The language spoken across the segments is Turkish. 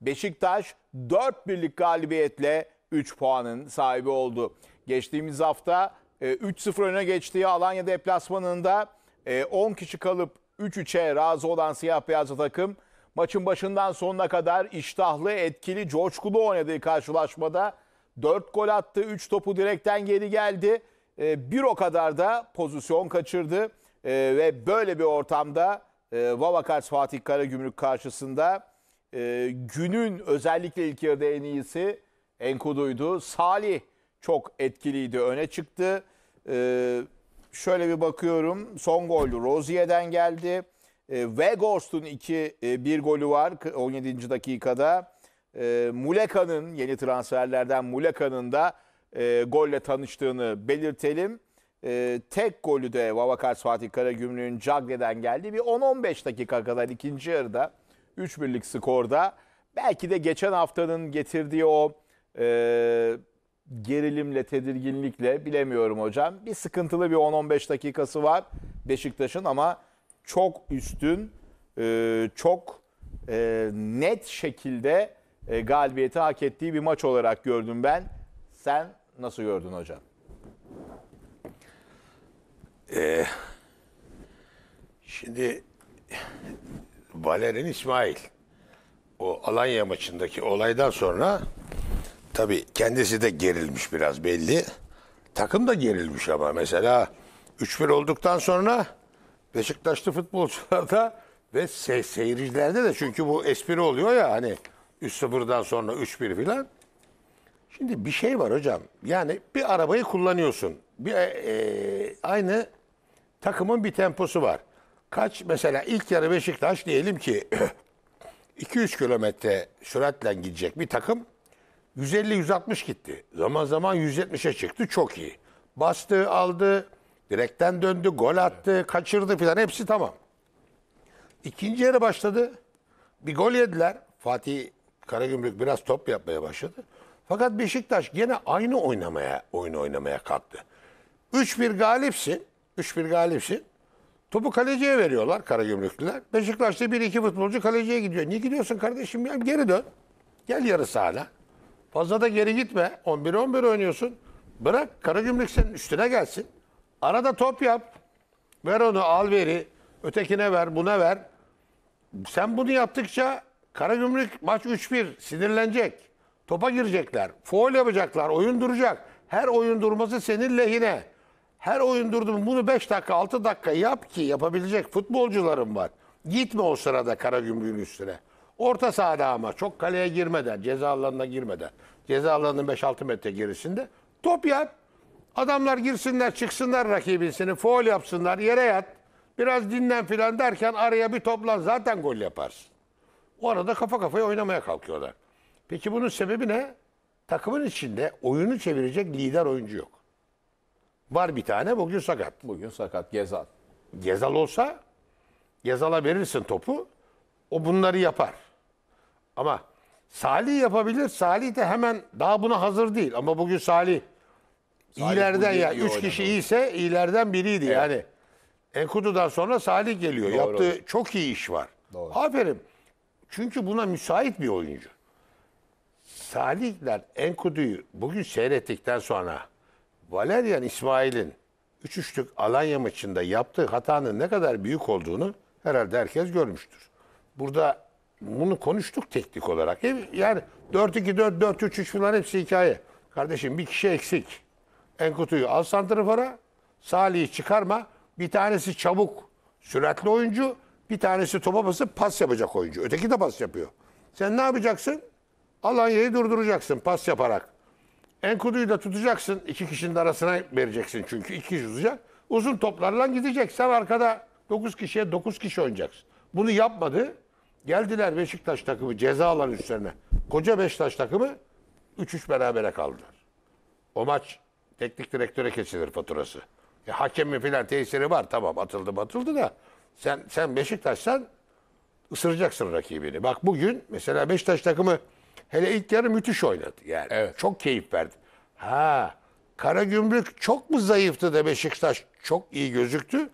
Beşiktaş 4 birlik galibiyetle 3 puanın sahibi oldu. Geçtiğimiz hafta 3-0 e, öne geçtiği Alanya deplasmanında 10 e, kişi kalıp 3-3'e razı olan siyah beyazlı takım maçın başından sonuna kadar iştahlı, etkili, coşkulu oynadığı karşılaşmada 4 gol attı, 3 topu direkten geri geldi. E, bir o kadar da pozisyon kaçırdı ve böyle bir ortamda Vavakars Fatih Karagümrük karşısında e, günün özellikle ilk yarıda en iyisi Enkudu'ydu. Salih çok etkiliydi, öne çıktı. E, şöyle bir bakıyorum, son gollü Rozier'den geldi. E, ee, Vegorst'un 2 e, bir golü var 17. dakikada. E, Muleka'nın yeni transferlerden Muleka'nın da e, golle tanıştığını belirtelim. E, tek golü de Vavakars Fatih Karagümrük'ün Cagre'den geldi. Bir 10-15 dakika kadar ikinci yarıda 3-1'lik skorda. Belki de geçen haftanın getirdiği o e, gerilimle, tedirginlikle bilemiyorum hocam. Bir sıkıntılı bir 10-15 dakikası var Beşiktaş'ın ama çok üstün, e, çok e, net şekilde e, galibiyeti hak ettiği bir maç olarak gördüm ben. Sen nasıl gördün hocam? Ee, şimdi Valerin İsmail o Alanya maçındaki olaydan sonra tabi kendisi de gerilmiş biraz belli. Takım da gerilmiş ama mesela 3-1 olduktan sonra Beşiktaşlı futbolcularda ve se seyircilerde de çünkü bu espri oluyor ya hani 3-0'dan sonra 3-1 filan. Şimdi bir şey var hocam. Yani bir arabayı kullanıyorsun. Bir e, aynı takımın bir temposu var. Kaç mesela ilk yarı Beşiktaş diyelim ki 2-3 kilometre süratle gidecek bir takım 150-160 gitti. Zaman zaman 170'e çıktı çok iyi. Bastı, aldı, direkten döndü, gol attı, kaçırdı falan hepsi tamam. İkinci yarı başladı. Bir gol yediler. Fatih Karagümrük biraz top yapmaya başladı. Fakat Beşiktaş gene aynı oynamaya oyun oynamaya kalktı. 3-1 galipsin. 3-1 galipsin. Topu kaleciye veriyorlar Karagümrüklüler. Beşiktaş'ta bir iki futbolcu kaleciye gidiyor. Niye gidiyorsun kardeşim ya? Geri dön. Gel yarı sahana. Fazla da geri gitme. 11-11 oynuyorsun. Bırak Karagümrük senin üstüne gelsin. Arada top yap. Ver onu al veri. Ötekine ver buna ver. Sen bunu yaptıkça Karagümrük maç 3-1 sinirlenecek. Topa girecekler. Foul yapacaklar. Oyun duracak. Her oyun durması senin lehine. Her oyun durdum bunu 5 dakika 6 dakika yap ki yapabilecek futbolcularım var. Gitme o sırada kara Karagümrük'ün üstüne. Orta sahada ama çok kaleye girmeden, ceza alanına girmeden, ceza alanının 5-6 metre gerisinde top yap. Adamlar girsinler, çıksınlar rakibin seni, foul yapsınlar, yere yat. Biraz dinlen filan derken araya bir toplan zaten gol yaparsın. O arada kafa kafaya oynamaya kalkıyorlar. Peki bunun sebebi ne? Takımın içinde oyunu çevirecek lider oyuncu yok. Var bir tane bugün sakat. Bugün sakat Gezal. Gezal olsa Gezal'a verirsin topu. O bunları yapar. Ama Salih yapabilir. Salih de hemen daha buna hazır değil. Ama bugün Salih, Salih iyilerden ya iyi üç kişi iyiyse iyilerden biriydi evet. yani. Enkudu'dan sonra Salih geliyor. Doğru. Yaptığı çok iyi iş var. Doğru. Aferin. Çünkü buna müsait bir oyuncu. Salihler Enkudu'yu bugün seyrettikten sonra Valerian İsmail'in 3-3'lük Alanya maçında yaptığı hatanın ne kadar büyük olduğunu herhalde herkes görmüştür. Burada bunu konuştuk teknik olarak. Yani 4-2-4, 4-3-3 falan hepsi hikaye. Kardeşim bir kişi eksik. Enkutu'yu al santrafora, Salih'i çıkarma. Bir tanesi çabuk, süratli oyuncu. Bir tanesi topa basıp pas yapacak oyuncu. Öteki de pas yapıyor. Sen ne yapacaksın? Alanya'yı durduracaksın pas yaparak. Enkudu'yu da tutacaksın. iki kişinin arasına vereceksin çünkü. iki kişi tutacak. Uzun toplarla gidecek. Sen arkada 9 kişiye 9 kişi oynayacaksın. Bunu yapmadı. Geldiler Beşiktaş takımı ceza alan üstlerine. Koca Beşiktaş takımı 3-3 berabere kaldılar. O maç teknik direktöre kesilir faturası. hakem mi filan tesiri var tamam atıldı batıldı da sen sen Beşiktaş'san ısıracaksın rakibini. Bak bugün mesela Beşiktaş takımı Hele ilk yarı müthiş oynadı yani. Evet. Çok keyif verdi. Ha Kara Karagümrük çok mu zayıftı da Beşiktaş çok iyi gözüktü?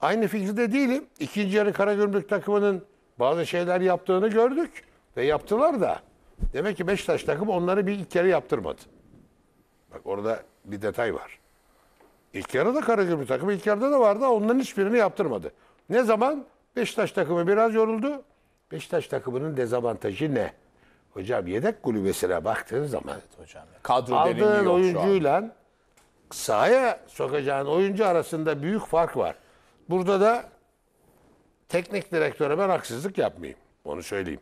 Aynı fikirde değilim. İkinci yarı Kara Karagümrük takımının bazı şeyler yaptığını gördük ve yaptılar da. Demek ki Beşiktaş takımı onları bir ilk yarı yaptırmadı. Bak orada bir detay var. İlk yarı da Kara Karagümrük takımı ilk yarıda da vardı. Onların hiçbirini yaptırmadı. Ne zaman? Beşiktaş takımı biraz yoruldu. Beşiktaş takımının dezavantajı ne? Hocam yedek kulübesine baktığınız zaman hocam. Kadro aldığın oyuncuyla sahaya sokacağın oyuncu arasında büyük fark var. Burada da teknik direktöre ben haksızlık yapmayayım. Onu söyleyeyim.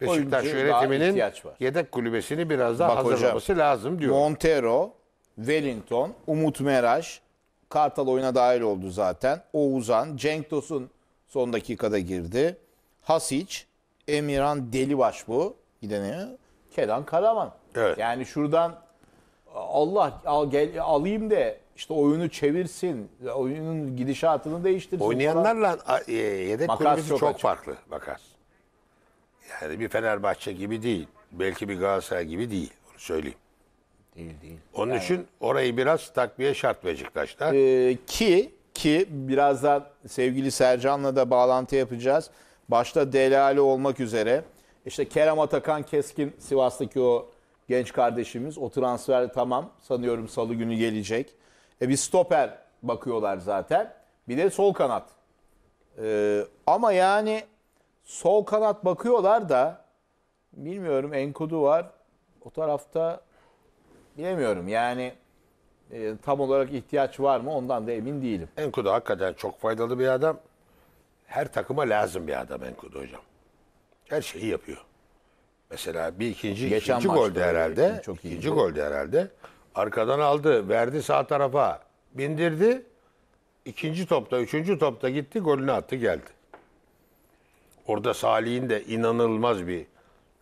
Beşiktaş Oyuncu yönetiminin yedek kulübesini biraz daha Bak hocam, hazırlaması lazım diyor. Montero, Wellington, Umut Meraş, Kartal oyuna dahil oldu zaten. Oğuzhan, Cenk Tosun son dakikada girdi. Hasic, Emirhan Delibaş bu gidene Kenan Karaman. Evet. Yani şuradan Allah al gel alayım de işte oyunu çevirsin, oyunun gidişatını değiştirsin. Oynayanlarla e, yedek kulübesi çok, çok farklı makas. Yani bir Fenerbahçe gibi değil, belki bir Galatasaray gibi değil. Onu söyleyeyim. Değil değil. Onun yani, için orayı biraz takviye şart Beşiktaş'ta. E, ki ki birazdan sevgili Sercan'la da bağlantı yapacağız. Başta Delali olmak üzere işte Kerem Atakan Keskin Sivas'taki o genç kardeşimiz. O transfer tamam sanıyorum salı günü gelecek. E bir stoper bakıyorlar zaten. Bir de sol kanat. E, ama yani sol kanat bakıyorlar da bilmiyorum Enkodu var. O tarafta bilemiyorum yani e, tam olarak ihtiyaç var mı ondan da emin değilim. Enkudu hakikaten çok faydalı bir adam. Her takıma lazım bir adam Enkudu hocam her şeyi yapıyor. Mesela bir ikinci, Geçen ikinci golde herhalde. Çok iyi. ikinci golde herhalde. Arkadan aldı, verdi sağ tarafa, bindirdi. İkinci topta, üçüncü topta gitti, golünü attı, geldi. Orada Salih'in de inanılmaz bir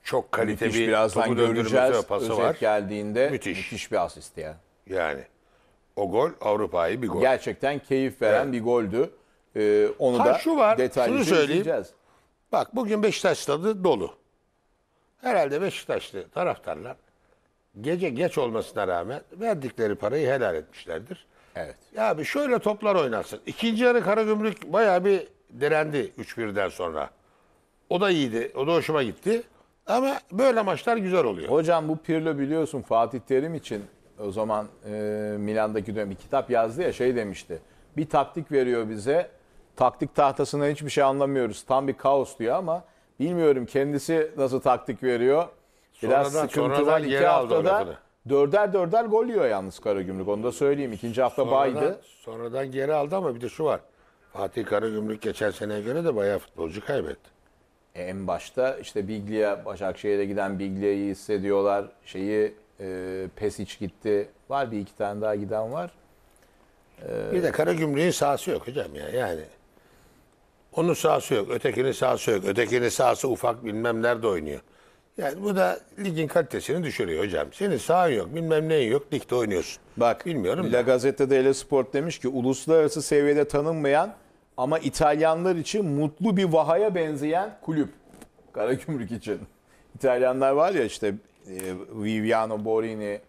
çok kalite müthiş bir birazdan topu döndürmesi göreceğiz. pası var. geldiğinde müthiş. Müthiş. bir asist ya. Yani o gol Avrupa'yı bir gol. Gerçekten keyif veren Evet. bir goldü. Ee, onu Ha, da şu var, şunu söyleyeyim. izleyeceğiz. Bak bugün Beşiktaş stadı dolu. Herhalde Beşiktaşlı taraftarlar gece geç olmasına rağmen verdikleri parayı helal etmişlerdir. Evet. Ya bir şöyle toplar oynasın. İkinci yarı Karagümrük bayağı bir direndi 3-1'den sonra. O da iyiydi. O da hoşuma gitti. Ama böyle maçlar güzel oluyor. Hocam bu Pirlo biliyorsun Fatih Terim için o zaman e, Milan'daki dönem bir kitap yazdı ya şey demişti. Bir taktik veriyor bize taktik tahtasından hiçbir şey anlamıyoruz. Tam bir kaos diyor ama bilmiyorum kendisi nasıl taktik veriyor. Biraz sonradan, sıkıntı sonradan var. İki haftada dörder dörder gol yiyor yalnız Karagümrük. Onu da söyleyeyim. İkinci hafta sonradan, baydı. Sonradan geri aldı ama bir de şu var. Fatih Karagümrük geçen seneye göre de bayağı futbolcu kaybetti. E, en başta işte Biglia, Başakşehir'e giden Biglia'yı hissediyorlar. Şeyi e, Pesic gitti. Var bir iki tane daha giden var. E, bir de Karagümrük'ün sahası yok hocam ya. Yani onun sahası yok, ötekinin sahası yok, ötekinin sahası ufak bilmem nerede oynuyor. Yani bu da ligin kalitesini düşürüyor hocam. Senin sahan yok, bilmem neyin yok, ligde oynuyorsun. Bak, bilmiyorum. La Gazette'de Ele Sport demiş ki uluslararası seviyede tanınmayan ama İtalyanlar için mutlu bir vahaya benzeyen kulüp. Karagümrük için. İtalyanlar var ya işte e, Viviano Borini,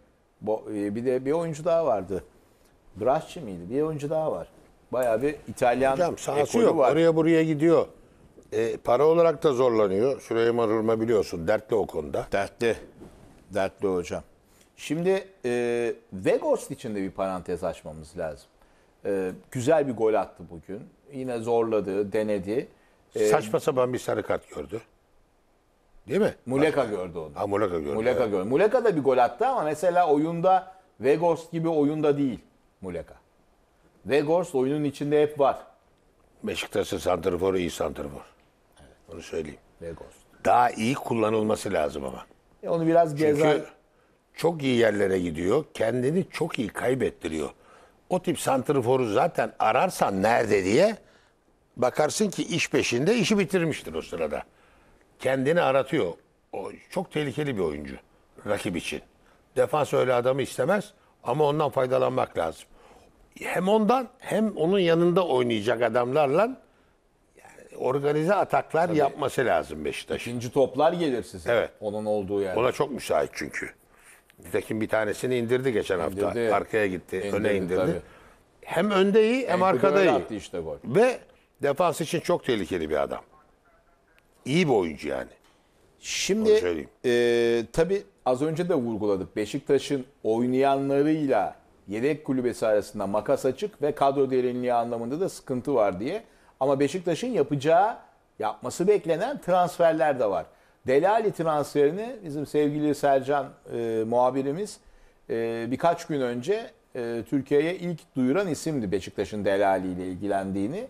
e, bir de bir oyuncu daha vardı. Braschi miydi? Bir oyuncu daha var. Bayağı bir İtalyan Hocam, sahası ekolü yok. var. Oraya buraya gidiyor. E, para olarak da zorlanıyor. Süleyman Hurma biliyorsun dertli o konuda. Dertli. Dertli hocam. Şimdi e, Vegos için de bir parantez açmamız lazım. E, güzel bir gol attı bugün. Yine zorladı, denedi. E, Saçma sapan bir sarı kart gördü. Değil mi? Muleka Başka. gördü onu. Ha Muleka gördü. Muleka evet. gördü. Muleka da bir gol attı ama mesela oyunda Vegos gibi oyunda değil Muleka. Weghorst oyunun içinde hep var. Beşiktaş'ın santrforu iyi santrfor. Evet. Onu söyleyeyim. Weghorst. Daha iyi kullanılması lazım ama. E onu biraz Çünkü çok iyi yerlere gidiyor. Kendini çok iyi kaybettiriyor. O tip santrforu zaten ararsan nerede diye bakarsın ki iş peşinde işi bitirmiştir o sırada. Kendini aratıyor. O çok tehlikeli bir oyuncu rakip için. Defans öyle adamı istemez ama ondan faydalanmak lazım hem ondan hem onun yanında oynayacak adamlarla organize ataklar yapması lazım Beşiktaş'ın. İkinci toplar gelir size. Evet. Onun olduğu yer Ona çok müsait çünkü. Nitekim bir tanesini indirdi geçen hafta. Arkaya gitti, İndirdi, öne indirdi. tabii. Hem önde iyi hem Enkudu arkada öyle iyi. attı işte gol. Ve defans için çok tehlikeli bir adam. İyi bir oyuncu yani. Şimdi söyleyeyim. e, tabii az önce de vurguladık. Beşiktaş'ın oynayanlarıyla yedek kulübesi arasında makas açık ve kadro derinliği anlamında da sıkıntı var diye. Ama Beşiktaş'ın yapacağı, yapması beklenen transferler de var. Delali transferini bizim sevgili Sercan e, muhabirimiz e, birkaç gün önce e, Türkiye'ye ilk duyuran isimdi Beşiktaş'ın Delali ile ilgilendiğini.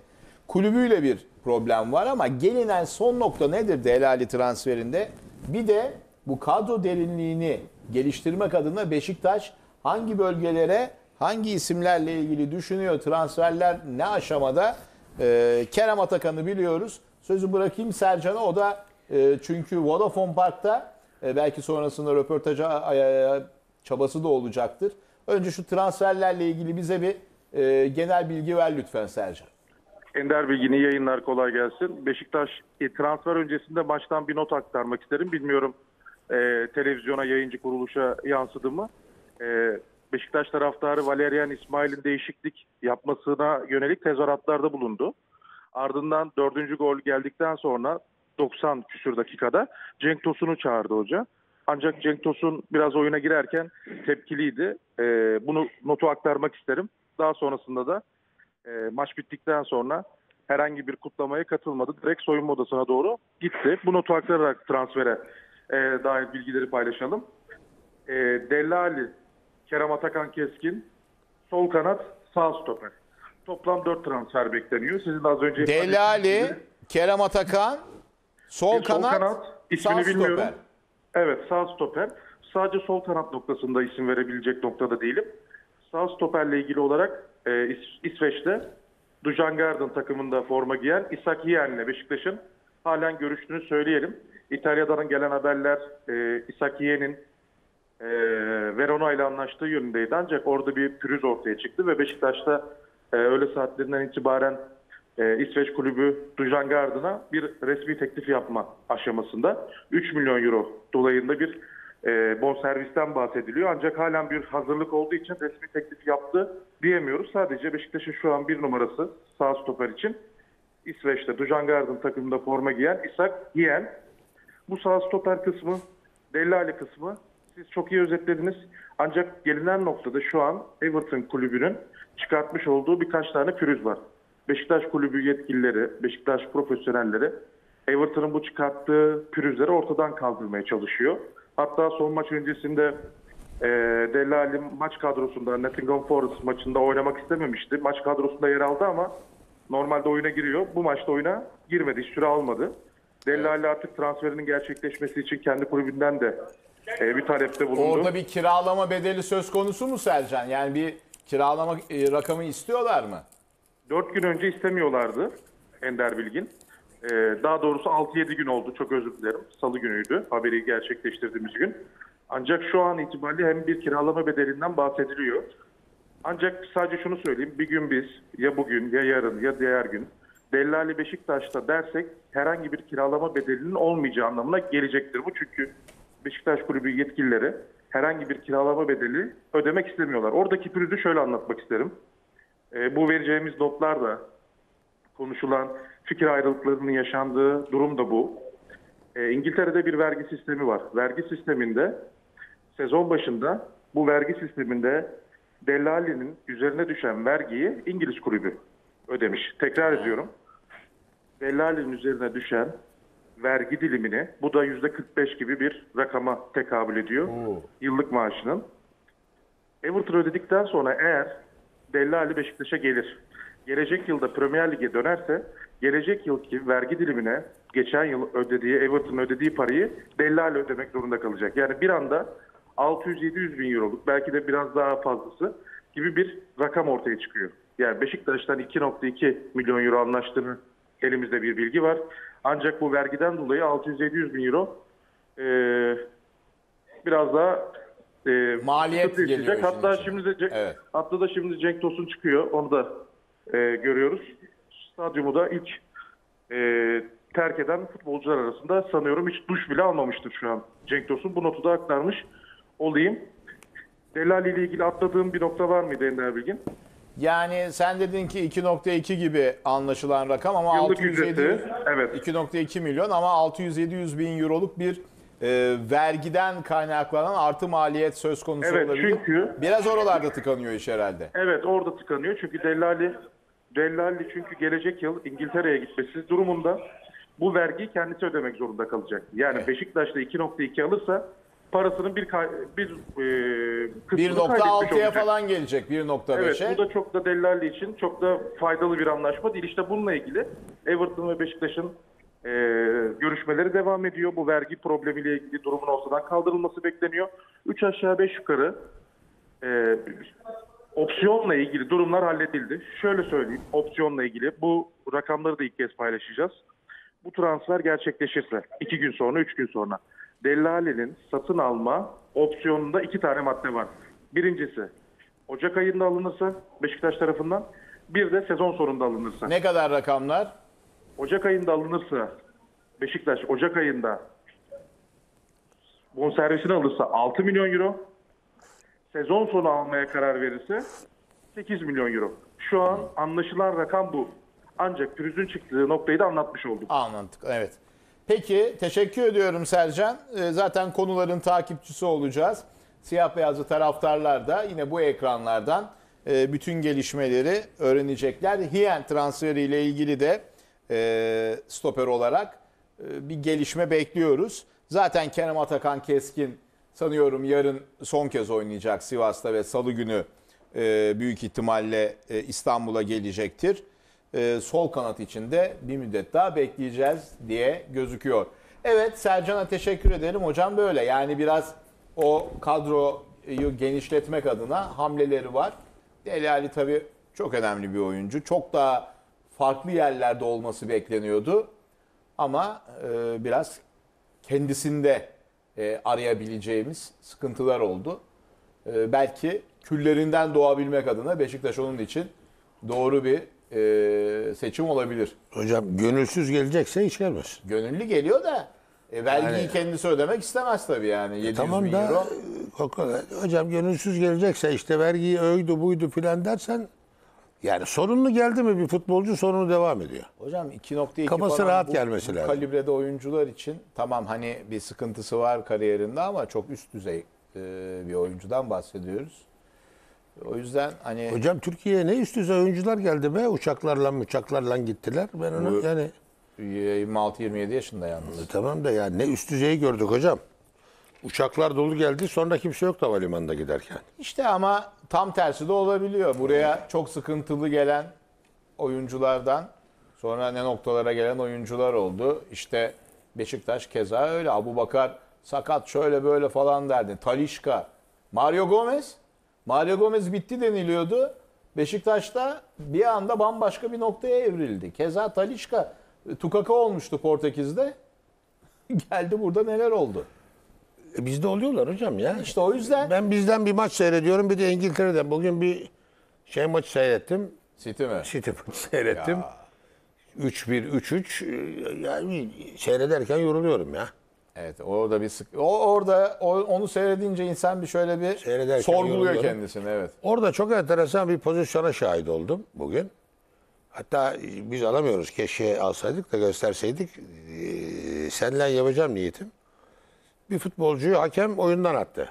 Kulübüyle bir problem var ama gelinen son nokta nedir Delali transferinde? Bir de bu kadro derinliğini geliştirmek adına Beşiktaş hangi bölgelere hangi isimlerle ilgili düşünüyor transferler ne aşamada e, Kerem Atakan'ı biliyoruz sözü bırakayım Sercan'a o da e, çünkü Vodafone Park'ta e, belki sonrasında röportaja e, çabası da olacaktır. Önce şu transferlerle ilgili bize bir e, genel bilgi ver lütfen Sercan. Ender Bilgin'i yayınlar kolay gelsin. Beşiktaş e, transfer öncesinde maçtan bir not aktarmak isterim. Bilmiyorum e, televizyona, yayıncı kuruluşa yansıdı mı? e, Beşiktaş taraftarı Valerian İsmail'in değişiklik yapmasına yönelik tezahüratlarda bulundu. Ardından dördüncü gol geldikten sonra 90 küsür dakikada Cenk Tosun'u çağırdı hoca. Ancak Cenk Tosun biraz oyuna girerken tepkiliydi. E, bunu notu aktarmak isterim. Daha sonrasında da e, maç bittikten sonra herhangi bir kutlamaya katılmadı. Direkt soyunma odasına doğru gitti. Bu notu aktararak transfere e, dair bilgileri paylaşalım. E, Dellali Kerem Atakan Keskin, sol kanat, sağ stoper. Toplam 4 transfer bekleniyor. Sizin de az önce... Delali, Kerem Atakan, sol, sol kanat, kanat sağ bilmiyorum. stoper. Evet sağ stoper. Sadece sol kanat noktasında isim verebilecek noktada değilim. Sağ stoperle ilgili olarak e, İs- İsveç'te Dujan Garden takımında forma giyen İshak Yiyen'le Beşiktaş'ın halen görüştüğünü söyleyelim. İtalya'dan gelen haberler e, İshak Yiyen'in e, Verona ile anlaştığı yönündeydi. Ancak orada bir pürüz ortaya çıktı ve Beşiktaş'ta e, öğle saatlerinden itibaren e, İsveç kulübü Dujan Gardına bir resmi teklif yapma aşamasında 3 milyon euro dolayında bir e, bon servisten bahsediliyor. Ancak halen bir hazırlık olduğu için resmi teklif yaptı diyemiyoruz. Sadece Beşiktaş'ın şu an bir numarası sağ stoper için İsveç'te Dujan Gardın takımında forma giyen Isak Yen. Bu sağ stoper kısmı, Dellali kısmı siz çok iyi özetlediniz. Ancak gelinen noktada şu an Everton kulübünün çıkartmış olduğu birkaç tane pürüz var. Beşiktaş kulübü yetkilileri, Beşiktaş profesyonelleri Everton'ın bu çıkarttığı pürüzleri ortadan kaldırmaya çalışıyor. Hatta son maç öncesinde e, Delali maç kadrosunda Nottingham Forest maçında oynamak istememişti. Maç kadrosunda yer aldı ama normalde oyuna giriyor. Bu maçta oyuna girmedi, hiç süre almadı. Delali artık transferinin gerçekleşmesi için kendi kulübünden de e, bir talepte bulundu. Orada bir kiralama bedeli söz konusu mu Sercan? Yani bir kiralama e, rakamı istiyorlar mı? 4 gün önce istemiyorlardı Ender Bilgin. E, daha doğrusu 6-7 gün oldu çok özür dilerim. Salı günüydü haberi gerçekleştirdiğimiz gün. Ancak şu an itibariyle hem bir kiralama bedelinden bahsediliyor. Ancak sadece şunu söyleyeyim. Bir gün biz ya bugün ya yarın ya diğer gün Dellali Beşiktaş'ta dersek herhangi bir kiralama bedelinin olmayacağı anlamına gelecektir bu. Çünkü Beşiktaş Kulübü yetkilileri herhangi bir kiralama bedeli ödemek istemiyorlar. Oradaki pürüzü şöyle anlatmak isterim. E, bu vereceğimiz notlar da konuşulan fikir ayrılıklarının yaşandığı durum da bu. E, İngiltere'de bir vergi sistemi var. Vergi sisteminde sezon başında bu vergi sisteminde Dellali'nin üzerine düşen vergiyi İngiliz kulübü ödemiş. Tekrar ediyorum. Dellali'nin üzerine düşen vergi dilimine bu da yüzde 45 gibi bir rakama tekabül ediyor Oo. yıllık maaşının. E, Everton ödedikten sonra eğer Belli Ali Beşiktaş'a gelir, gelecek yılda Premier Lig'e dönerse gelecek yılki vergi dilimine geçen yıl ödediği Everton ödediği parayı Dellali ödemek zorunda kalacak. Yani bir anda 600-700 bin euroluk belki de biraz daha fazlası gibi bir rakam ortaya çıkıyor. Yani Beşiktaş'tan 2.2 milyon euro anlaştığını elimizde bir bilgi var. Ancak bu vergiden dolayı 600-700 bin euro e, biraz daha e, maliyet gelecek. Hatta için. şimdi de evet. hatta da şimdi Cenk Tosun çıkıyor. Onu da e, görüyoruz. Stadyumu da ilk e, terk eden futbolcular arasında sanıyorum hiç duş bile almamıştır şu an. Cenk Tosun bu notu da aktarmış olayım. Delali ile ilgili atladığım bir nokta var mıydı Ender Bilgin? Yani sen dedin ki 2.2 gibi anlaşılan rakam ama Yıllık 607 ücreti, evet. 2.2 milyon ama 600-700 bin euroluk bir e, vergiden kaynaklanan artı maliyet söz konusu Evet, olabilir. çünkü- Biraz oralarda tıkanıyor iş herhalde. Evet orada tıkanıyor çünkü Dellali Dellali çünkü gelecek yıl İngiltere'ye gitmesi durumunda bu vergiyi kendisi ödemek zorunda kalacak. Yani Beşiktaş'ta 2.2 alırsa parasının bir bir e, kısmını 1.6'ya falan gelecek 1.5'e. Evet bu da çok da Dellalli için çok da faydalı bir anlaşma değil. İşte bununla ilgili Everton ve Beşiktaş'ın e, görüşmeleri devam ediyor. Bu vergi problemiyle ilgili durumun ortadan kaldırılması bekleniyor. 3 aşağı 5 yukarı e, opsiyonla ilgili durumlar halledildi. Şöyle söyleyeyim opsiyonla ilgili bu rakamları da ilk kez paylaşacağız. Bu transfer gerçekleşirse 2 gün sonra 3 gün sonra dellalenin satın alma opsiyonunda iki tane madde var. Birincisi Ocak ayında alınırsa Beşiktaş tarafından bir de sezon sonunda alınırsa. Ne kadar rakamlar? Ocak ayında alınırsa Beşiktaş Ocak ayında bonservisini alırsa 6 milyon euro. Sezon sonu almaya karar verirse 8 milyon euro. Şu an anlaşılan rakam bu. Ancak pürüzün çıktığı noktayı da anlatmış olduk. Anladık evet. Peki teşekkür ediyorum Sercan. Ee, zaten konuların takipçisi olacağız. Siyah beyazlı taraftarlar da yine bu ekranlardan e, bütün gelişmeleri öğrenecekler. Hien transferi ile ilgili de e, stoper olarak e, bir gelişme bekliyoruz. Zaten Kerem Atakan Keskin sanıyorum yarın son kez oynayacak Sivas'ta ve salı günü büyük ihtimalle İstanbul'a gelecektir. E, sol kanat içinde bir müddet daha bekleyeceğiz diye gözüküyor. Evet Sercan'a teşekkür ederim. Hocam böyle yani biraz o kadroyu genişletmek adına hamleleri var. Deli Ali tabii çok önemli bir oyuncu. Çok daha farklı yerlerde olması bekleniyordu. Ama e, biraz kendisinde e, arayabileceğimiz sıkıntılar oldu. E, belki küllerinden doğabilmek adına Beşiktaş onun için doğru bir e, seçim olabilir. Hocam gönülsüz gelecekse hiç gelmez. Gönüllü geliyor da e, vergiyi Yani- kendisi ödemek istemez tabii yani. 700 e, Tamam da euro. e, hocam gönülsüz gelecekse işte vergiyi öydü buydu filan dersen yani sorunlu geldi mi bir futbolcu sorunu devam ediyor. Hocam 2.2 Kafası falan rahat bu- gelmesi lazım. Kalibrede oyuncular için tamam hani bir sıkıntısı var kariyerinde ama çok üst düzey e, bir oyuncudan bahsediyoruz. O yüzden hani Hocam Türkiye'ye ne üst düzey oyuncular geldi be uçaklarla uçaklarla gittiler. Ben onu yani 26-27 yaşında yalnız. E, tamam da ya ne üst düzeyi gördük hocam. Uçaklar dolu geldi sonra kimse yok havalimanında giderken. İşte ama tam tersi de olabiliyor. Buraya çok sıkıntılı gelen oyunculardan sonra ne noktalara gelen oyuncular oldu. İşte Beşiktaş keza öyle. Abu Bakar sakat şöyle böyle falan derdi. Talişka, Mario Gomez Mario Gomez bitti deniliyordu. Beşiktaş'ta bir anda bambaşka bir noktaya evrildi. Keza Talişka e, tukaka olmuştu Portekiz'de. Geldi burada neler oldu? E bizde oluyorlar hocam ya. İşte o yüzden. Ben bizden bir maç seyrediyorum bir de İngiltere'den. Bugün bir şey maç seyrettim. City mi? City maçı seyrettim. 3-1, 3-3. E, yani seyrederken yoruluyorum ya. Evet orada bir sık o orada o, onu seyredince insan bir şöyle bir Seyrederken sorguluyor yorumluyorum. kendisini evet. Orada çok enteresan bir pozisyona şahit oldum bugün. Hatta biz alamıyoruz. Keşke alsaydık da gösterseydik. Ee, senle yapacağım niyetim. Bir futbolcuyu hakem oyundan attı.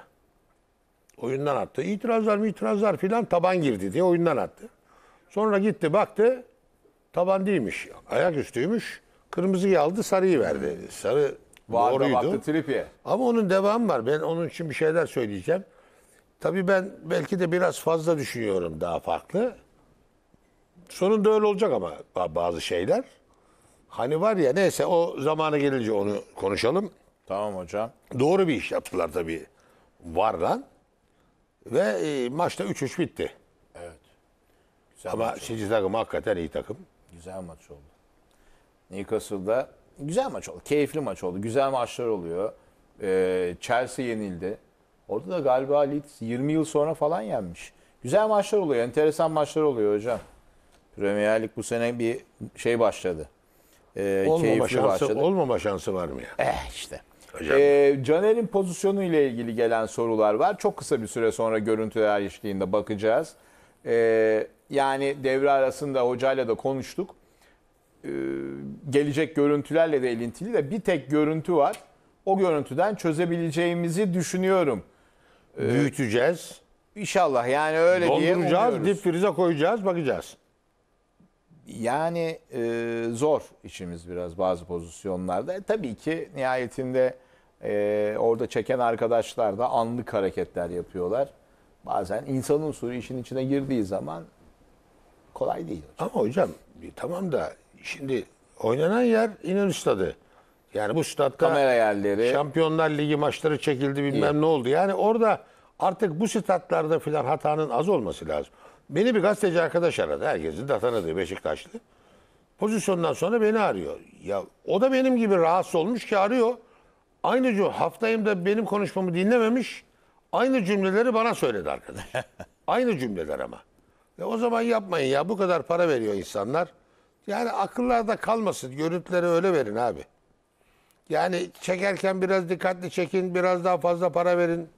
Oyundan attı. İtirazlar mı itirazlar filan taban girdi diye oyundan attı. Sonra gitti baktı taban değilmiş. Ayak üstüymüş. Kırmızıyı aldı sarıyı verdi. Sarı Varda Doğruydu. baktı Ama onun devamı var. Ben onun için bir şeyler söyleyeceğim. Tabii ben belki de biraz fazla düşünüyorum daha farklı. Sonunda öyle olacak ama bazı şeyler. Hani var ya neyse o zamanı gelince onu konuşalım. Tamam hocam. Doğru bir iş yaptılar tabii. Var lan. Ve e, maçta 3-3 bitti. Evet. Güzel ama maç oldu. sizin takım hakikaten iyi takım. Güzel maç oldu. Newcastle'da güzel maç oldu. Keyifli maç oldu. Güzel maçlar oluyor. Ee, Chelsea yenildi. Orada da galiba Leeds 20 yıl sonra falan yenmiş. Güzel maçlar oluyor. Enteresan maçlar oluyor hocam. Premier Lig bu sene bir şey başladı. Ee, olmama, şansı, başladı. olmama şansı var mı ya? Eh işte. Hocam. Ee, Caner'in pozisyonu ile ilgili gelen sorular var. Çok kısa bir süre sonra görüntüler eşliğinde bakacağız. Ee, yani devre arasında hocayla da konuştuk. E, gelecek görüntülerle de elintili de bir tek görüntü var. O görüntüden çözebileceğimizi düşünüyorum. E, Büyüteceğiz. İnşallah yani öyle diye umuyoruz. Dolduracağız, dip frize koyacağız, bakacağız. Yani e, zor işimiz biraz bazı pozisyonlarda. E, tabii ki nihayetinde e, orada çeken arkadaşlar da anlık hareketler yapıyorlar. Bazen insanın suyu işin içine girdiği zaman kolay değil. Ama hocam tamam da Şimdi oynanan yer İnönü Stadı. Yani bu statta Kamera yerleri. Şampiyonlar Ligi maçları çekildi bilmem ne oldu. Yani orada artık bu statlarda filan hatanın az olması lazım. Beni bir gazeteci arkadaş aradı. Herkesi de tanıdığı Beşiktaşlı. Pozisyondan sonra beni arıyor. Ya o da benim gibi rahatsız olmuş ki arıyor. Aynı cümle haftayım da benim konuşmamı dinlememiş. Aynı cümleleri bana söyledi arkadaş. aynı cümleler ama. Ya o zaman yapmayın ya bu kadar para veriyor insanlar. Yani akıllarda kalmasın. Görüntüleri öyle verin abi. Yani çekerken biraz dikkatli çekin, biraz daha fazla para verin.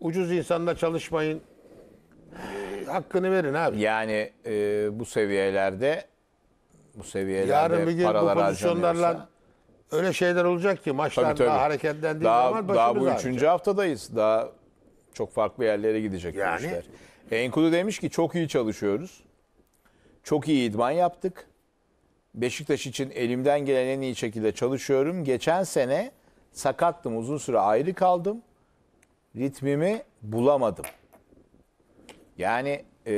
Ucuz insanla çalışmayın. Ee, hakkını verin abi. Yani e, bu seviyelerde bu seviyelerde Yarın bir gün paralar harcanıyorsa... pozisyonlarla öyle şeyler olacak ki maçlar Tabii, tabii. daha hareketlendiği Daha, zaman daha bu ağrıyacak. üçüncü haftadayız. daha çok farklı yerlere gidecek Yani? işler. Enkudu demiş ki çok iyi çalışıyoruz. Çok iyi idman yaptık. Beşiktaş için elimden gelen en iyi şekilde çalışıyorum. Geçen sene sakattım, uzun süre ayrı kaldım. Ritmimi bulamadım. Yani e,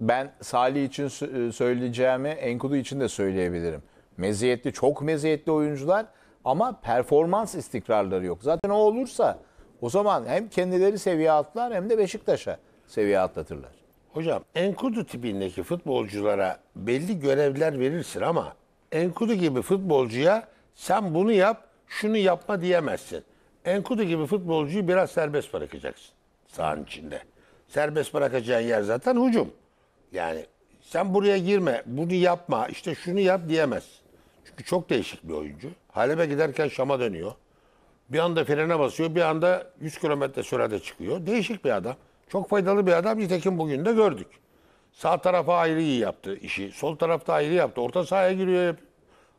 ben Salih için e, söyleyeceğimi Enkudu için de söyleyebilirim. Meziyetli, çok meziyetli oyuncular ama performans istikrarları yok. Zaten o olursa o zaman hem kendileri seviye atlar hem de Beşiktaş'a seviye atlatırlar. Hocam Enkudu tipindeki futbolculara belli görevler verirsin ama Enkudu gibi futbolcuya sen bunu yap, şunu yapma diyemezsin. Enkudu gibi futbolcuyu biraz serbest bırakacaksın sahanın içinde. Serbest bırakacağın yer zaten hucum. Yani sen buraya girme, bunu yapma, işte şunu yap diyemez. Çünkü çok değişik bir oyuncu. Halep'e giderken Şam'a dönüyor. Bir anda frene basıyor, bir anda 100 kilometre sürede çıkıyor. Değişik bir adam. Çok faydalı bir adam. Nitekim bugün de gördük. Sağ tarafa ayrı iyi yaptı işi. Sol tarafta ayrı yaptı. Orta sahaya giriyor.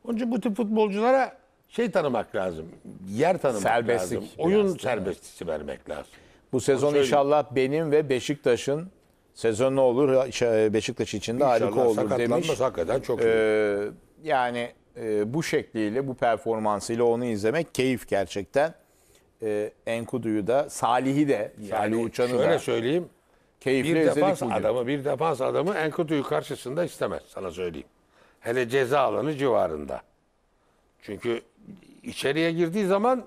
Onun için bu tip futbolculara şey tanımak lazım. Yer tanımak Serbestlik lazım. Oyun serbestisi yani. vermek lazım. Bu sezon inşallah benim ve Beşiktaş'ın sezon ne olur şey, Beşiktaş için de harika olur demiş. hakikaten çok ee, Yani e, bu şekliyle, bu performansıyla onu izlemek keyif gerçekten e, Enkudu'yu da, Salih'i de, yani Salih Uçan'ı da. Şöyle söyleyeyim. Keyifle bir defans adamı, bir defans adamı Enkudu'yu karşısında istemez sana söyleyeyim. Hele ceza alanı civarında. Çünkü içeriye girdiği zaman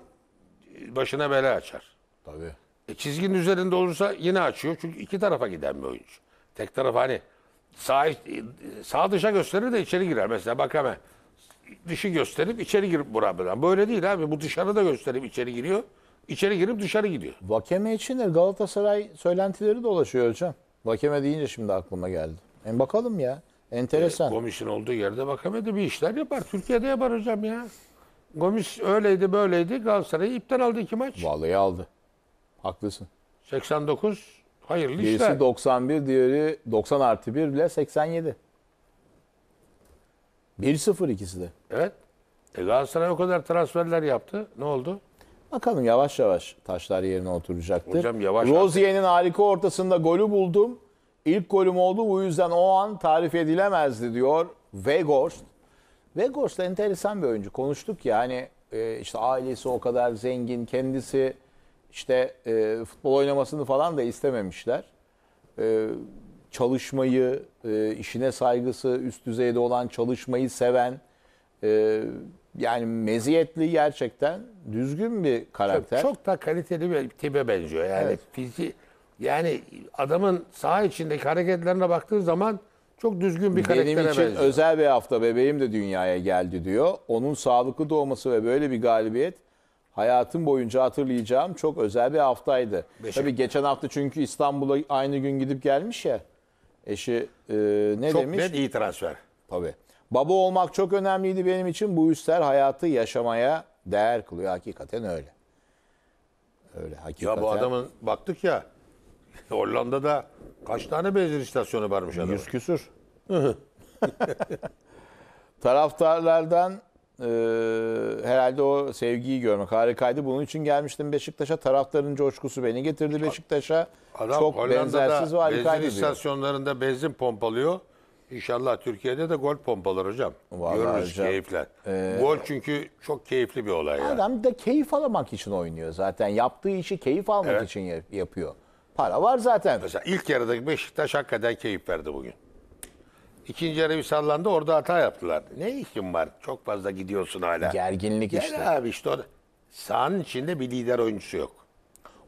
e, başına bela açar. Tabii. E, çizginin üzerinde olursa yine açıyor. Çünkü iki tarafa giden bir oyuncu. Tek taraf hani sağ, e, sağ dışa gösterir de içeri girer. Mesela bak hemen dışı gösterip içeri girip buradan. Böyle değil abi. Bu dışarıda gösterip içeri giriyor. İçeri girip dışarı gidiyor. Vakeme için de Galatasaray söylentileri dolaşıyor hocam. Vakeme deyince şimdi aklıma geldi. En bakalım ya. Enteresan. E, Gomis'in olduğu yerde Vakeme de bir işler yapar. Türkiye'de yapar hocam ya. Gomis öyleydi böyleydi. Galatasaray'ı iptal aldı iki maç. Vallahi aldı. Haklısın. 89 hayırlı Birisi işler. Birisi 91 diğeri 90 artı 1 bile 87. 1-0 ikisi de. Evet. E Galatasaray o kadar transferler yaptı. Ne oldu? Bakalım yavaş yavaş taşlar yerine oturacaktır. Hocam yavaş Rozier'in harika ortasında golü buldum. İlk golüm oldu bu yüzden o an tarif edilemezdi diyor Weghorst. Weghorst enteresan bir oyuncu. Konuştuk ya hani e, işte ailesi o kadar zengin, kendisi işte e, futbol oynamasını falan da istememişler. E, çalışmayı, e, işine saygısı, üst düzeyde olan çalışmayı seven, e, yani meziyetli gerçekten düzgün bir karakter. Çok, çok da kaliteli bir tipe benziyor. Yani evet. fizi yani adamın sağ içindeki hareketlerine baktığı zaman çok düzgün bir karaktere benziyor. Benim için benziyor. özel bir hafta bebeğim de dünyaya geldi diyor. Onun sağlıklı doğması ve böyle bir galibiyet hayatım boyunca hatırlayacağım çok özel bir haftaydı. Beşik. Tabii geçen hafta çünkü İstanbul'a aynı gün gidip gelmiş ya. Eşi e, ne çok demiş? Çok net iyi transfer. Tabii. Baba olmak çok önemliydi benim için. Bu üsler hayatı yaşamaya değer kılıyor. Hakikaten öyle. Öyle hakikaten. Ya bu adamın baktık ya Hollanda'da kaç tane benzin istasyonu varmış adamın? Yüz küsür. Taraftarlardan e, herhalde o sevgiyi görmek harikaydı. Bunun için gelmiştim Beşiktaş'a. Taraftarın coşkusu beni getirdi Beşiktaş'a. Adam Çok Hollanda'da benzersiz ve harikaydı benzin istasyonlarında benzin pompalıyor. İnşallah Türkiye'de de gol pompalar hocam. Vallahi Görürüz hocam, keyifle. E, gol çünkü çok keyifli bir olay. Yani. Adam da keyif almak için oynuyor zaten. Yaptığı işi keyif almak evet. için yapıyor. Para var zaten. Mesela ilk yarıdaki Beşiktaş hakikaten keyif verdi bugün. İkinci yarı bir sallandı orada hata yaptılar. Ne işin var? Çok fazla gidiyorsun hala. Gerginlik Gel işte. abi işte o Sahanın içinde bir lider oyuncusu yok.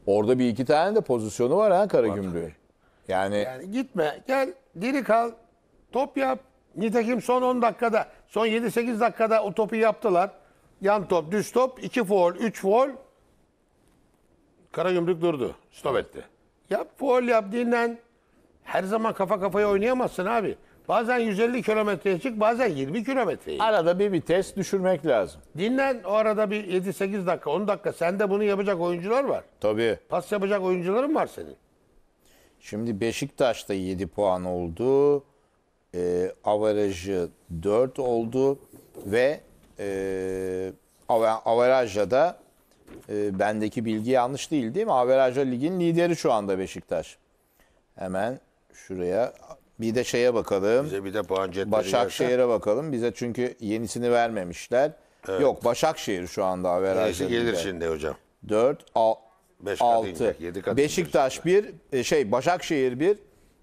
Orada bir iki tane de pozisyonu var ha Karagümrük'ün. Yani... yani gitme gel diri kal Top yap. Nitekim son 10 dakikada, son 7-8 dakikada o topu yaptılar. Yan top, düz top, 2 foul, 3 foul. Karagümrük durdu. Stop etti. Yap foul yap dinlen. Her zaman kafa kafaya oynayamazsın abi. Bazen 150 kilometreye çık, bazen 20 kilometreye. Arada bir vites düşürmek lazım. Dinlen o arada bir 7-8 dakika, 10 dakika. Sende bunu yapacak oyuncular var. Tabii. Pas yapacak oyuncuların var senin. Şimdi Beşiktaş'ta 7 puan oldu e, avarajı 4 oldu ve e, avarajla da e, bendeki bilgi yanlış değil değil mi? Avarajla ligin lideri şu anda Beşiktaş. Hemen şuraya bir de şeye bakalım. Bize bir de puan cetleri Başakşehir'e bakalım. Bize çünkü yenisini vermemişler. Evet. Yok Başakşehir şu anda avarajla. Yenisi gelir şimdi hocam. 4 5 6 Beşiktaş 1 e, şey Başakşehir 1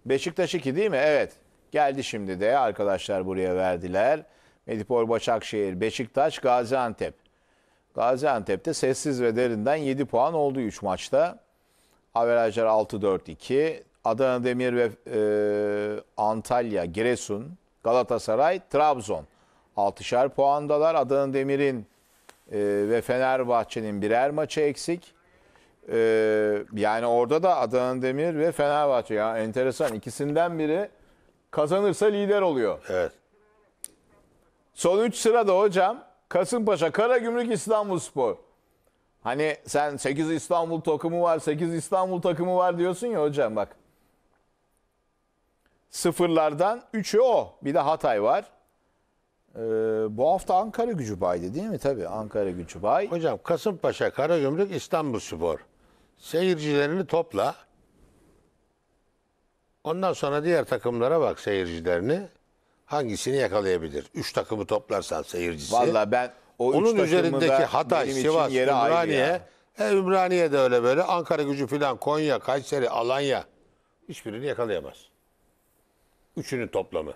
Beşiktaş 2 değil mi? Evet. Geldi şimdi de arkadaşlar buraya verdiler. Medipol Başakşehir, Beşiktaş, Gaziantep. Gaziantep'te sessiz ve derinden 7 puan oldu 3 maçta. Averajlar 6-4-2. Adana Demir ve e, Antalya, Giresun, Galatasaray, Trabzon. 6'şar puandalar. Adana Demir'in e, ve Fenerbahçe'nin birer maçı eksik. E, yani orada da Adana Demir ve Fenerbahçe. Yani enteresan ikisinden biri Kazanırsa lider oluyor. Evet. Son 3 sırada hocam Kasımpaşa, Karagümrük, İstanbulspor. Hani sen 8 İstanbul takımı var, 8 İstanbul takımı var diyorsun ya hocam bak. Sıfırlardan 3'ü o. Bir de Hatay var. Ee, bu hafta Ankara gücü baydı değil mi? Tabii Ankara gücü bay. Hocam Kasımpaşa, Karagümrük, İstanbul Spor. Seyircilerini topla. Ondan sonra diğer takımlara bak seyircilerini. Hangisini yakalayabilir? Üç takımı toplarsan seyircisi. Valla ben o Onun üzerindeki Hatay, Sivas, Ümraniye. E, Ümraniye de öyle böyle. Ankara gücü filan Konya, Kayseri, Alanya. Hiçbirini yakalayamaz. Üçünün toplamı.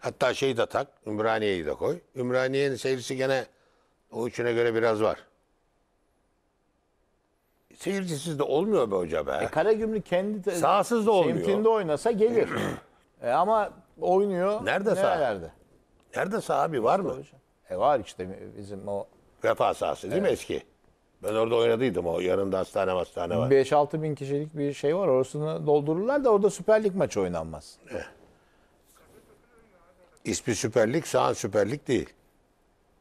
Hatta şeyi de tak. Ümraniye'yi de koy. Ümraniye'nin seyircisi gene o üçüne göre biraz var seyircisiz de olmuyor be hocam. He. E, Karagümrük kendi Sahasız da olmuyor. semtinde oynasa gelir. e, ama oynuyor. Nerede saha? Nerelerde? Nerede saha abi var mı? Hocam. E var işte bizim o Vefa sahası değil mi eski? Ben orada oynadıydım o yanında hastane hastane var. 5-6 bin kişilik bir şey var. Orasını doldururlar da orada Süper Lig maçı oynanmaz. Eh. İsmi Süper Lig, sahan Süper Lig değil.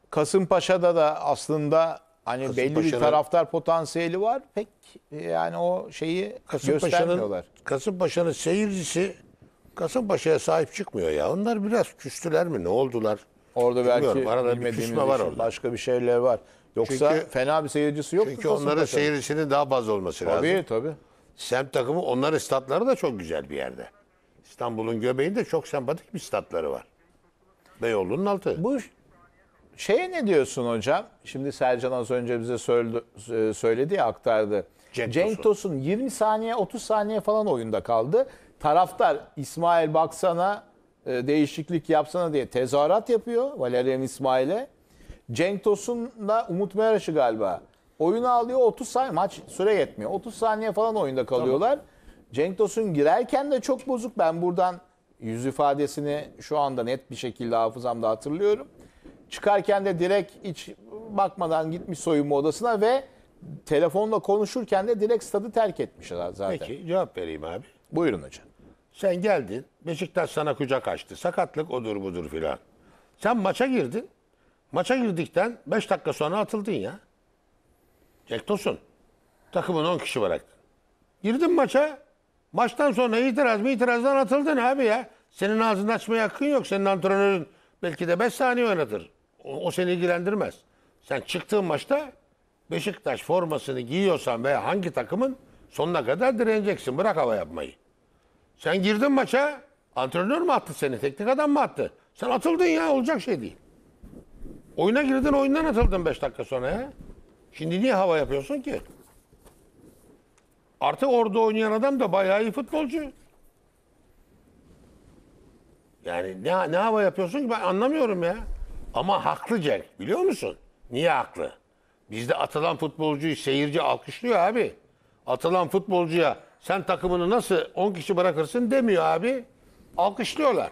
Kasımpaşa'da da aslında Hani belli bir taraftar potansiyeli var. Pek yani o şeyi Kasımpaşa'nın göstermiyorlar. Kasımpaşa'nın seyircisi Kasımpaşa'ya sahip çıkmıyor ya. Onlar biraz küstüler mi? Ne oldular? Orada Bilmiyorum. belki arada bilmediğimiz küsme var şey, orada. başka bir şeyler var. Yoksa Çünkü- fena bir seyircisi yok. Çünkü onların seyircisinin daha fazla olması lazım. Tabii tabii. Semt takımı onların statları da çok güzel bir yerde. İstanbul'un göbeğinde çok sempatik bir statları var. Beyoğlu'nun altı. Bu şeye ne diyorsun hocam? Şimdi Sercan az önce bize söyledi, e, söyledi ya aktardı. Cenk, Cenk Tosun 20 saniye 30 saniye falan oyunda kaldı. Taraftar İsmail baksana e, değişiklik yapsana diye tezahürat yapıyor Valerian İsmail'e. Cenk Tosun da Umut Meraş'ı galiba. Oyunu alıyor 30 saniye maç süre yetmiyor. 30 saniye falan oyunda kalıyorlar. Tamam. Cenk Tosun girerken de çok bozuk. Ben buradan yüz ifadesini şu anda net bir şekilde hafızamda hatırlıyorum. Çıkarken de direkt hiç bakmadan gitmiş soyunma odasına ve telefonla konuşurken de direkt stadı terk etmiş zaten. Peki cevap vereyim abi. Buyurun hocam. Sen geldin. Beşiktaş sana kucak açtı. Sakatlık odur budur filan. Sen maça girdin. Maça girdikten 5 dakika sonra atıldın ya. Cenk Tosun. Takımın 10 kişi bıraktın. Girdin maça. Maçtan sonra itiraz mı itirazdan atıldın abi ya. Senin ağzını açmaya hakkın yok. Senin antrenörün belki de 5 saniye oynatır. O, o seni ilgilendirmez. Sen çıktığın maçta Beşiktaş formasını giyiyorsan veya hangi takımın sonuna kadar direneceksin. Bırak hava yapmayı. Sen girdin maça antrenör mü attı seni? Teknik adam mı attı? Sen atıldın ya olacak şey değil. Oyuna girdin oyundan atıldın 5 dakika sonra ya. Şimdi niye hava yapıyorsun ki? Artı orada oynayan adam da bayağı iyi futbolcu. Yani ne, ne hava yapıyorsun ki ben anlamıyorum ya. Ama haklı Cenk biliyor musun? Niye haklı? Bizde atılan futbolcuyu seyirci alkışlıyor abi. Atılan futbolcuya sen takımını nasıl 10 kişi bırakırsın demiyor abi. Alkışlıyorlar.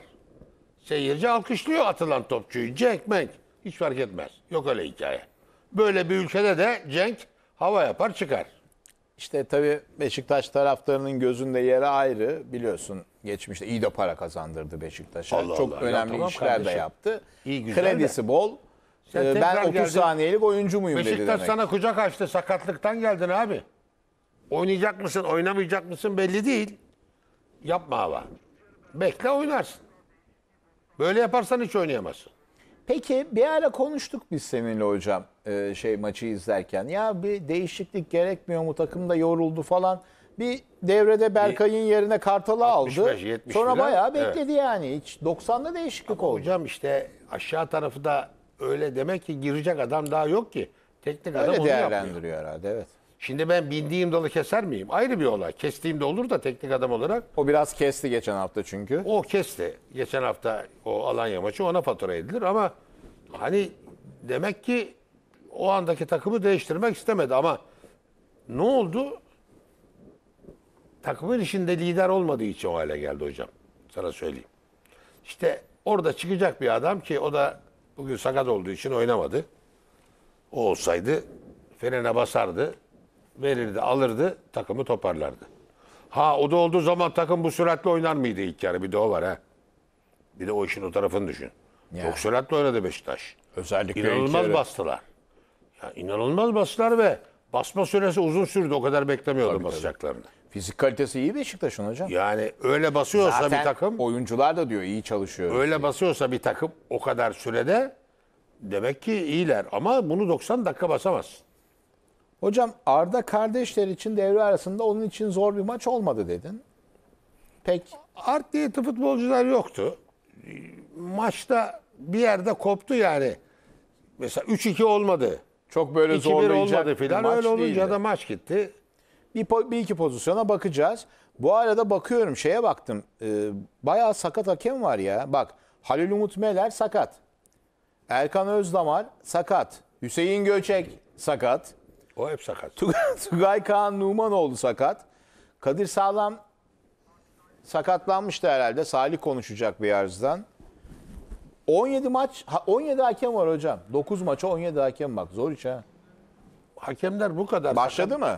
Seyirci alkışlıyor atılan topçuyu. Cenk menk. Hiç fark etmez. Yok öyle hikaye. Böyle bir ülkede de Cenk hava yapar çıkar. İşte tabii Beşiktaş taraftarının gözünde yeri ayrı biliyorsun. Geçmişte iyi de para kazandırdı Beşiktaş'a. Çok Allah. önemli Ya tamam işler de yaptı. İyi güzel Kredisi bol. Sen Ee, ben 30 geldin. saniyelik oyuncu muyum dedi Beşiktaş sana kucak açtı. Sakatlıktan geldin abi. Oynayacak mısın, oynamayacak mısın belli değil. Yapma hava. Bekle oynarsın. Böyle yaparsan hiç oynayamazsın. Peki bir ara konuştuk biz seninle hocam e, şey maçı izlerken. Ya bir değişiklik gerekmiyor mu takım da yoruldu falan. Bir devrede Berkay'ın yerine Kartal'ı aldı. 70 Sonra falan. bayağı bekledi Evet. yani. Hiç 90'da değişiklik oldu. Hocam işte aşağı tarafı da öyle demek ki girecek adam daha yok ki. Teknik adam Öyle onu yapıyor. değerlendiriyor herhalde evet. Şimdi ben bindiğim dalı keser miyim? Ayrı bir olay. Kestiğimde olur da teknik adam olarak. O biraz kesti geçen hafta çünkü. O kesti. Geçen hafta o Alanya maçı ona fatura edilir ama hani demek ki o andaki takımı değiştirmek istemedi ama ne oldu? Takımın içinde lider olmadığı için o hale geldi hocam. Sana söyleyeyim. İşte orada çıkacak bir adam ki o da bugün sakat olduğu için oynamadı. O olsaydı frene basardı verirdi, alırdı, takımı toparlardı. Ha o da olduğu zaman takım bu süratle oynar mıydı ilk yarı? Bir de o var ha. Bir de o işin o tarafını düşün. Yani. Çok süratle oynadı Beşiktaş. Özellikle inanılmaz bastılar. Ya inanılmaz bastılar ve basma süresi uzun sürdü. O kadar beklemiyordum tabii, basacaklarını. Tabii. Fizik kalitesi iyi Beşiktaş'ın hocam. Yani öyle basıyorsa Zaten bir takım oyuncular da diyor iyi çalışıyor. Öyle diye. basıyorsa bir takım o kadar sürede demek ki iyiler ama bunu 90 dakika basamazsın. Hocam Arda kardeşler için devre arasında onun için zor bir maç olmadı dedin. Pek art niyeti futbolcular yoktu. Maçta bir yerde koptu yani. Mesela 3-2 olmadı. Çok böyle 2-1 zorlayacak olmadı bir filan. Öyle olunca değildi. da maç gitti. Bir, bir iki pozisyona bakacağız. Bu arada bakıyorum şeye baktım. Ee, bayağı sakat hakem var ya. Bak Halil Umut Meler sakat. Erkan Özdamar sakat. Hüseyin Göçek sakat. O hep sakat. Tugay, Tugay Kaan Numanoğlu sakat. Kadir Sağlam sakatlanmıştı herhalde. Salih konuşacak bir arzdan. 17 maç, 17 hakem var hocam. 9 maça 17 hakem bak. Zor iş ha. Hakemler bu kadar Başladı mı?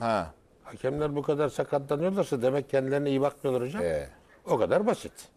Ha. Hakemler bu kadar sakatlanıyorlarsa demek kendilerine iyi bakmıyorlar hocam. Ee. O kadar basit.